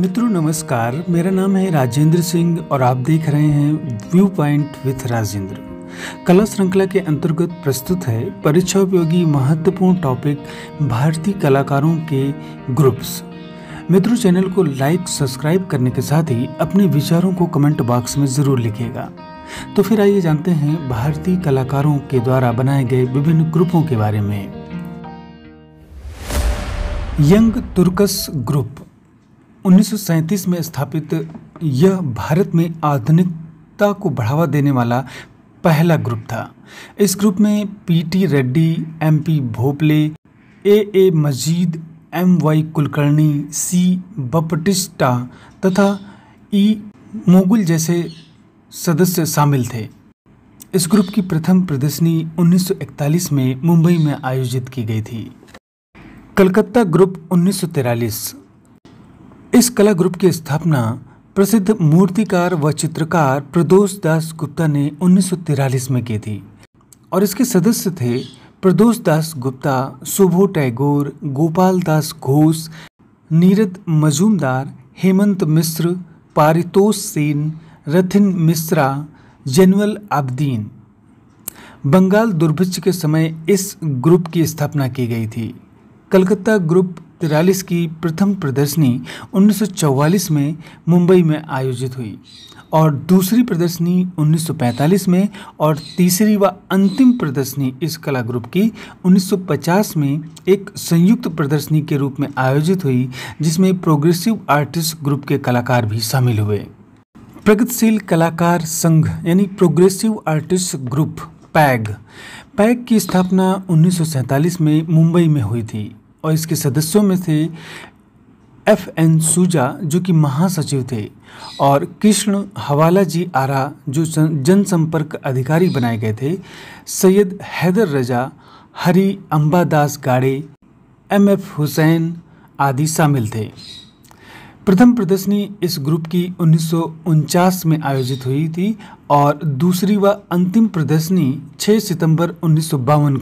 मित्रों नमस्कार मेरा नाम है राजेंद्र सिंह और आप देख रहे हैं व्यू पॉइंट विथ राजेंद्र कला श्रृंखला के अंतर्गत प्रस्तुत है परीक्षा उपयोगी महत्वपूर्ण टॉपिक भारतीय कलाकारों के ग्रुप्स मित्रों चैनल को लाइक सब्सक्राइब करने के साथ ही अपने विचारों को कमेंट बॉक्स में ज़रूर लिखेगा तो फिर आइए जानते हैं भारतीय कलाकारों के द्वारा बनाए गए विभिन्न ग्रुपों के बारे में यंग तुर्कस ग्रुप उन्नीस में स्थापित यह भारत में आधुनिकता को बढ़ावा देने वाला पहला ग्रुप था इस ग्रुप में पीटी रेड्डी एमपी भोपले ए ए मजीद एम वाई कुलकर्णी सी बपटिस्टा तथा ई मोगुल जैसे सदस्य शामिल थे इस ग्रुप की प्रथम प्रदर्शनी 1941 में मुंबई में आयोजित की गई थी कलकत्ता ग्रुप उन्नीस इस कला ग्रुप की स्थापना प्रसिद्ध मूर्तिकार व चित्रकार प्रदोष दास गुप्ता ने उन्नीस में की थी और इसके सदस्य थे प्रदोष दास गुप्ता सुभो टैगोर गोपाल दास घोष नीरद मजूमदार हेमंत मिश्र पारितोष सेन रथिन मिश्रा जनवल आब्दीन बंगाल दुर्भिक्ष के समय इस ग्रुप की स्थापना की गई थी कलकत्ता ग्रुप तिरालीस की प्रथम प्रदर्शनी 1944 में मुंबई में आयोजित हुई और दूसरी प्रदर्शनी 1945 में और तीसरी व अंतिम प्रदर्शनी इस कला ग्रुप की 1950 में एक संयुक्त प्रदर्शनी के रूप में आयोजित हुई जिसमें प्रोग्रेसिव आर्टिस्ट ग्रुप के कलाकार भी शामिल हुए प्रगतिशील कलाकार संघ यानी progressive artist group PAG PAG की स्थापना 1947 में मुंबई में हुई थी और इसके सदस्यों में थे एफ एन सूजा जो कि महासचिव थे और कृष्ण हवाला जी आरा जो जनसंपर्क अधिकारी बनाए गए थे सैयद हैदर रजा हरी अम्बादास गाड़े एम एफ हुसैन आदि शामिल थे प्रथम प्रदर्शनी इस ग्रुप की उन्नीस में आयोजित हुई थी और दूसरी व अंतिम प्रदर्शनी 6 सितंबर उन्नीस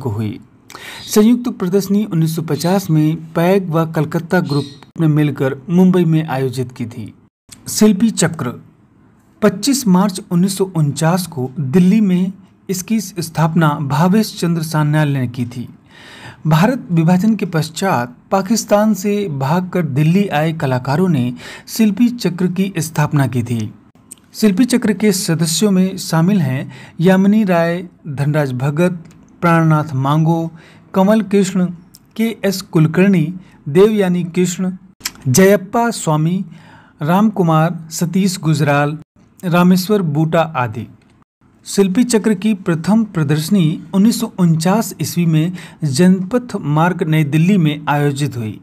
को हुई संयुक्त प्रदर्शनी 1950 में पैग व कलकत्ता ग्रुप ने मिलकर मुंबई में आयोजित की थी शिल्पी चक्र 25 मार्च उन्नीस को दिल्ली में इसकी स्थापना भावेश चंद्र सान्याल ने की थी भारत विभाजन के पश्चात पाकिस्तान से भागकर दिल्ली आए कलाकारों ने शिल्पी चक्र की स्थापना की थी शिल्पी चक्र के सदस्यों में शामिल हैं यामिनी राय धनराज भगत प्राणनाथ मांगो कमल कृष्ण के एस कुलकर्णी देवयानी कृष्ण जयप्पा स्वामी राम कुमार सतीश गुजराल रामेश्वर बूटा आदि शिल्पी चक्र की प्रथम प्रदर्शनी उन्नीस ईस्वी में जनपथ मार्ग नई दिल्ली में आयोजित हुई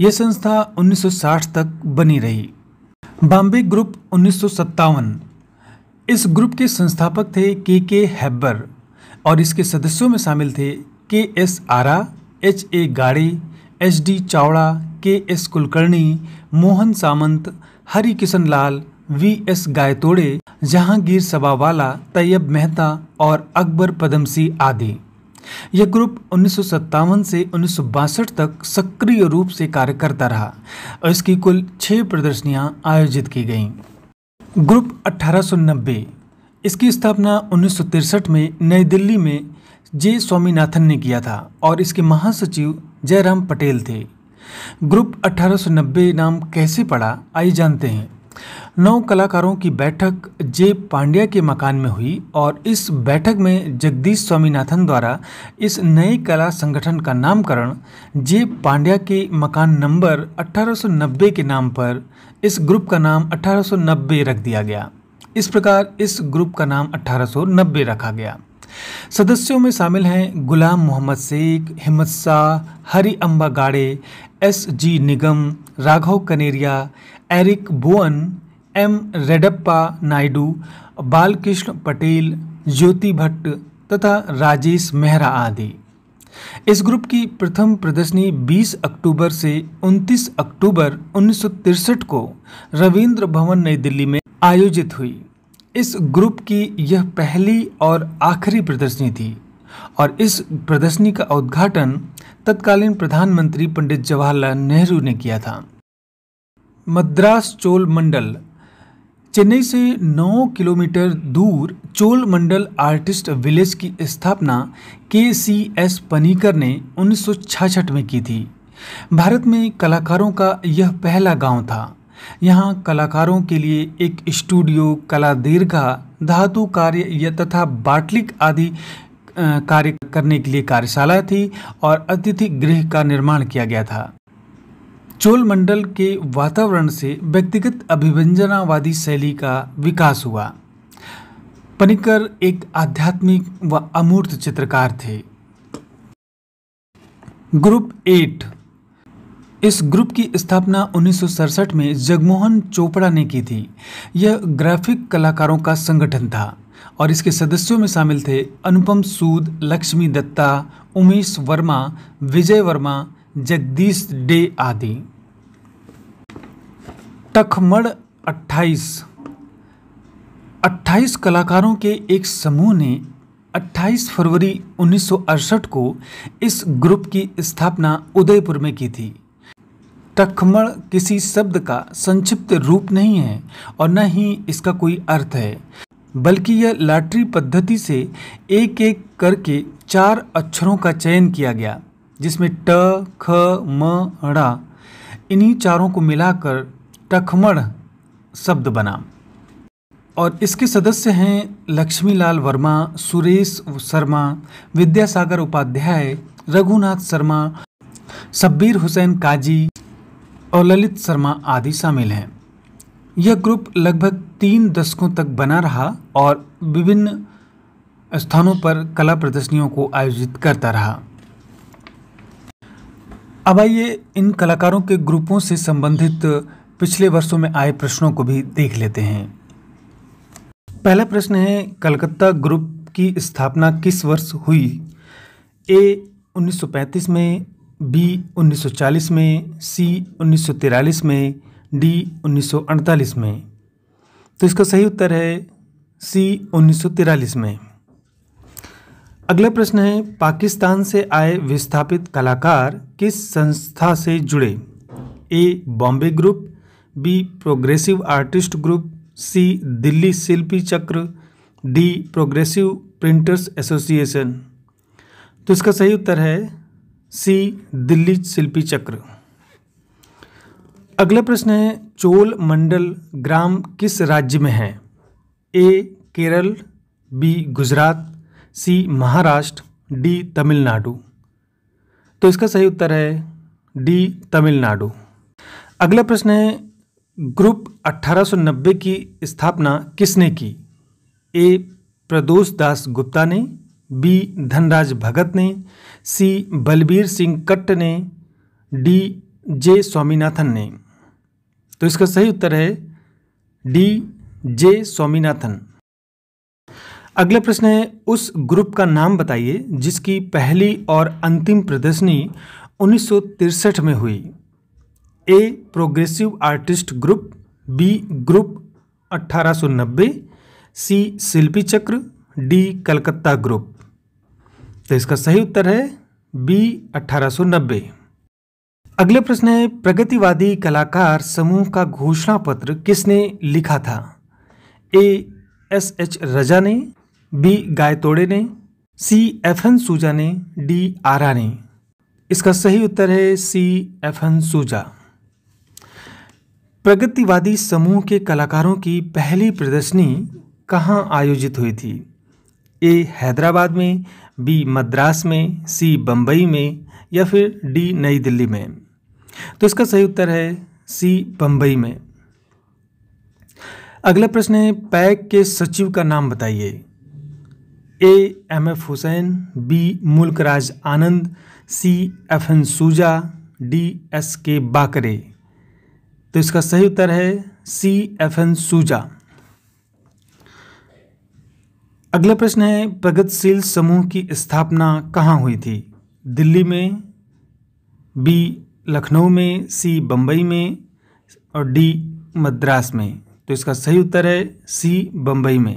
यह संस्था 1960 तक बनी रही बॉम्बे ग्रुप उन्नीस इस ग्रुप के संस्थापक थे के के हैब्बर और इसके सदस्यों में शामिल थे के एस आरा एच ए गाड़े H D Chavda K S Kulkarni Mohan Samant Hari Kishan Lal V S Gaitonde Jehangir Sabavala Tyeb Mehta और अकबर पदमसी आदि यह ग्रुप उन्नीस से उन्नीस तक सक्रिय रूप से कार्य करता रहा और इसकी कुल छः प्रदर्शनियां आयोजित की गईं ग्रुप 1890 इसकी स्थापना उन्नीस में नई दिल्ली में जे स्वामीनाथन ने किया था और इसके महासचिव जयराम पटेल थे ग्रुप 1890 नाम कैसे पड़ा आइए जानते हैं नौ कलाकारों की बैठक जे पांड्या के मकान में हुई और इस बैठक में जगदीश स्वामीनाथन द्वारा इस नए कला संगठन का नामकरण जे पांड्या के मकान नंबर 1890 के नाम पर इस ग्रुप का नाम 1890 रख दिया गया इस प्रकार इस ग्रुप का नाम 1890 रखा गया सदस्यों में शामिल हैं गुलाम मोहम्मद शेख हिम्मत Shah Hari Amba Gade S G Nigam Raghav Kaneria Eric Bowen M Reddeppa Naidu Balkrishna Patel Jyoti Bhatt तथा राजेश मेहरा आदि इस ग्रुप की प्रथम प्रदर्शनी 20 अक्टूबर से 29 अक्टूबर उन्नीस को रविंद्र भवन नई दिल्ली में आयोजित हुई इस ग्रुप की यह पहली और आखिरी प्रदर्शनी थी और इस प्रदर्शनी का उद्घाटन तत्कालीन प्रधानमंत्री पंडित जवाहरलाल नेहरू ने किया था मद्रास चोल मंडल चेन्नई से 9 किलोमीटर दूर चोल मंडल आर्टिस्ट विलेज की स्थापना के सी एस पनीकर ने उन्नीस में की थी भारत में कलाकारों का यह पहला गांव था यहाँ कलाकारों के लिए एक स्टूडियो कला दीर्घा धातु कार्य तथा बाटलिक आदि कार्य करने के लिए कार्यशाला थी और अतिथि गृह का निर्माण किया गया था चोल मंडल के वातावरण से व्यक्तिगत अभिव्यंजनावादी शैली का विकास हुआ पनिकर एक आध्यात्मिक व अमूर्त चित्रकार थे ग्रुप एट इस ग्रुप की स्थापना उन्नीस में जगमोहन चोपड़ा ने की थी यह ग्राफिक कलाकारों का संगठन था और इसके सदस्यों में शामिल थे अनुपम सूद लक्ष्मी दत्ता उमेश वर्मा विजय वर्मा जगदीश डे आदि तखमड़ 28 28 कलाकारों के एक समूह ने 28 फरवरी उन्नीस को इस ग्रुप की स्थापना उदयपुर में की थी टखमण किसी शब्द का संक्षिप्त रूप नहीं है और न ही इसका कोई अर्थ है बल्कि यह लाटरी पद्धति से एक एक करके चार अक्षरों का चयन किया गया जिसमें ट ख म ड़ा इन्हीं चारों को मिलाकर टखमण शब्द बना और इसके सदस्य हैं लक्ष्मीलाल वर्मा सुरेश शर्मा विद्यासागर उपाध्याय रघुनाथ शर्मा शब्बीर हुसैन काजी और ललित शर्मा आदि शामिल हैं यह ग्रुप लगभग तीन दशकों तक बना रहा और विभिन्न स्थानों पर कला प्रदर्शनियों को आयोजित करता रहा अब आइए इन कलाकारों के ग्रुपों से संबंधित पिछले वर्षों में आए प्रश्नों को भी देख लेते हैं पहला प्रश्न है कलकत्ता ग्रुप की स्थापना किस वर्ष हुई ए 1935 में बी 1940 में सी 1943 में डी 1948 में तो इसका सही उत्तर है सी 1943 में अगला प्रश्न है पाकिस्तान से आए विस्थापित कलाकार किस संस्था से जुड़े A Bombay group B progressive artist group C Delhi Shilpi Chakra D progressive printers association तो इसका सही उत्तर है सी दिल्ली शिल्पी चक्र अगला प्रश्न है चोल मंडल ग्राम किस राज्य में है A Kerala B Gujarat C Maharashtra D Tamil Nadu तो इसका सही उत्तर है डी तमिलनाडु अगला प्रश्न है ग्रुप 1890 की स्थापना किसने की ए प्रदोष दास गुप्ता ने बी धनराज भगत ने सी बलबीर सिंह कट्ट ने डी जे स्वामीनाथन ने तो इसका सही उत्तर है डी जे स्वामीनाथन अगला प्रश्न है उस ग्रुप का नाम बताइए जिसकी पहली और अंतिम प्रदर्शनी उन्नीस में हुई A progressive artist group B group 1890 C Shilpi Chakra D Calcutta group तो इसका सही उत्तर है बी 1890 अगले प्रश्न है प्रगतिवादी कलाकार समूह का घोषणा पत्र किसने लिखा था ए एस एच रजा ने बी गायतोड़े ने सी एफ एन सूजा ने डी आरा ने इसका सही उत्तर है सी एफ एन सूजा प्रगतिवादी समूह के कलाकारों की पहली प्रदर्शनी कहाँ आयोजित हुई थी ए हैदराबाद में बी मद्रास में सी बम्बई में या फिर डी नई दिल्ली में तो इसका सही उत्तर है सी बम्बई में अगला प्रश्न है पैक के सचिव का नाम बताइए A M F Husain B Mulkraj Anand C F N Souza D S K Bakre तो इसका सही उत्तर है सी एफ एन सूजा अगला प्रश्न है प्रगतिशील समूह की स्थापना कहाँ हुई थी दिल्ली में बी लखनऊ में सी बम्बई में और डी मद्रास में तो इसका सही उत्तर है सी बम्बई में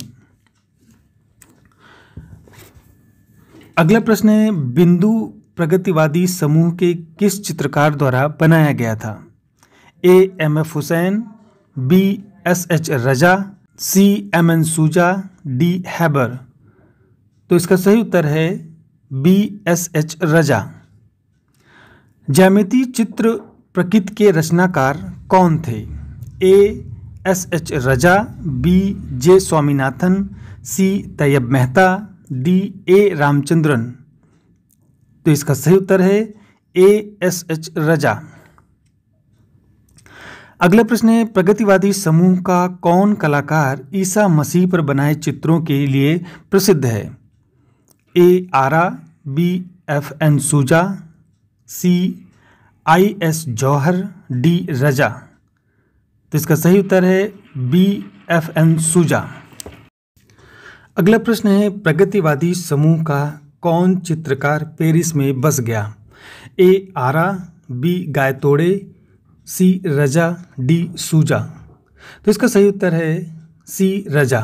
अगला प्रश्न है बिंदु प्रगतिवादी समूह के किस चित्रकार द्वारा बनाया गया था A M F Husain B S H Raza C M N Souza D Hebbar तो इसका सही उत्तर है बी एस एच रजा जैमिति चित्र प्रकृति के रचनाकार कौन थे A S H Raza B J Swaminathan C Tyeb Mehta D A Ramachandran तो इसका सही उत्तर है ए एस एच रजा अगला प्रश्न है प्रगतिवादी समूह का कौन कलाकार ईसा मसीह पर बनाए चित्रों के लिए प्रसिद्ध है A Ara B F N Souza C I S Johar D रजा तो इसका सही उत्तर है बी एफ एन सूजा अगला प्रश्न है प्रगतिवादी समूह का कौन चित्रकार पेरिस में बस गया ए आरा बी गायतोड़े सी रजा डी सूजा तो इसका सही उत्तर है सी रजा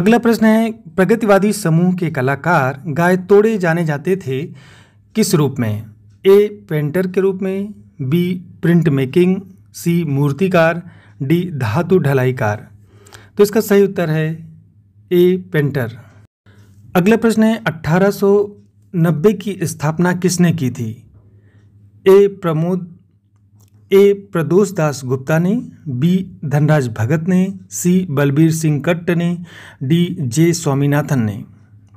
अगला प्रश्न है प्रगतिवादी समूह के कलाकार गाय तोड़े जाने जाते थे किस रूप में ए पेंटर के रूप में बी प्रिंट मेकिंग सी मूर्तिकार डी धातु ढलाईकार तो इसका सही उत्तर है ए पेंटर अगला प्रश्न है 1890 की स्थापना किसने की थी ए प्रमोद ए प्रदोष दास गुप्ता ने बी धनराज भगत ने सी बलबीर सिंह कट्ट ने डी जे स्वामीनाथन ने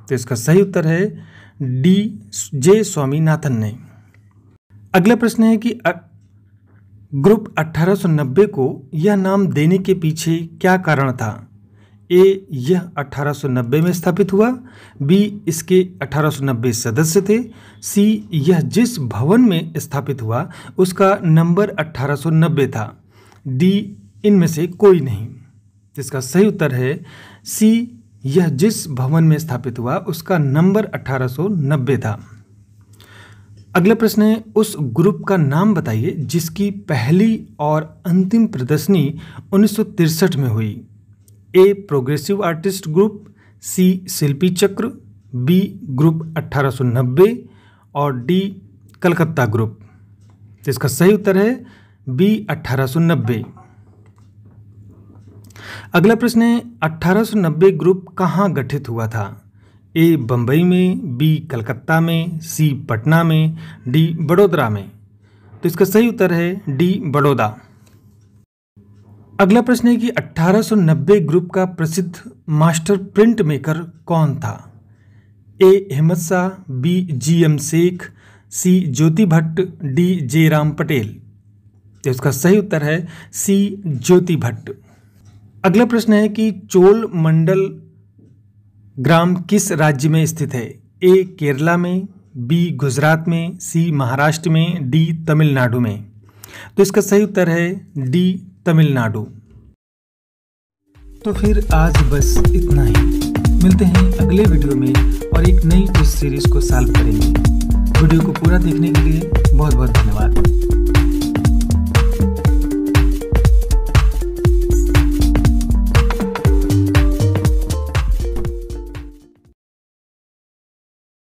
तो इसका सही उत्तर है डी जे स्वामीनाथन ने अगला प्रश्न है कि ग्रुप 1890 को यह नाम देने के पीछे क्या कारण था ए यह 1890 में स्थापित हुआ बी इसके 1890 सदस्य थे सी यह जिस भवन में स्थापित हुआ उसका नंबर 1890 था डी इनमें से कोई नहीं जिसका सही उत्तर है सी यह जिस भवन में स्थापित हुआ उसका नंबर 1890 था अगला प्रश्न है उस ग्रुप का नाम बताइए जिसकी पहली और अंतिम प्रदर्शनी उन्नीस में हुई A progressive artist group C Shilpi Chakra B group 1890 और डी कलकत्ता ग्रुप तो इसका सही उत्तर है बी 1890 अगला प्रश्न है 1890 ग्रुप कहाँ गठित हुआ था ए बम्बई में बी कलकत्ता में सी पटना में डी बड़ोदरा में तो इसका सही उत्तर है डी बड़ौदा अगला प्रश्न है कि 1890 ग्रुप का प्रसिद्ध मास्टर प्रिंट मेकर कौन था A Ahmed Shah B G M Sheikh C Jyoti Bhatt D J Ram Patel तो इसका सही उत्तर है सी ज्योति भट्ट अगला प्रश्न है कि चोल मंडल ग्राम किस राज्य में स्थित है ए केरला में बी गुजरात में सी महाराष्ट्र में डी तमिलनाडु में तो इसका सही उत्तर है डी तमिलनाडु तो फिर आज बस इतना ही मिलते हैं अगले वीडियो में और एक नई इस सीरीज को सॉल्व करेंगे वीडियो को पूरा देखने के लिए बहुत बहुत धन्यवाद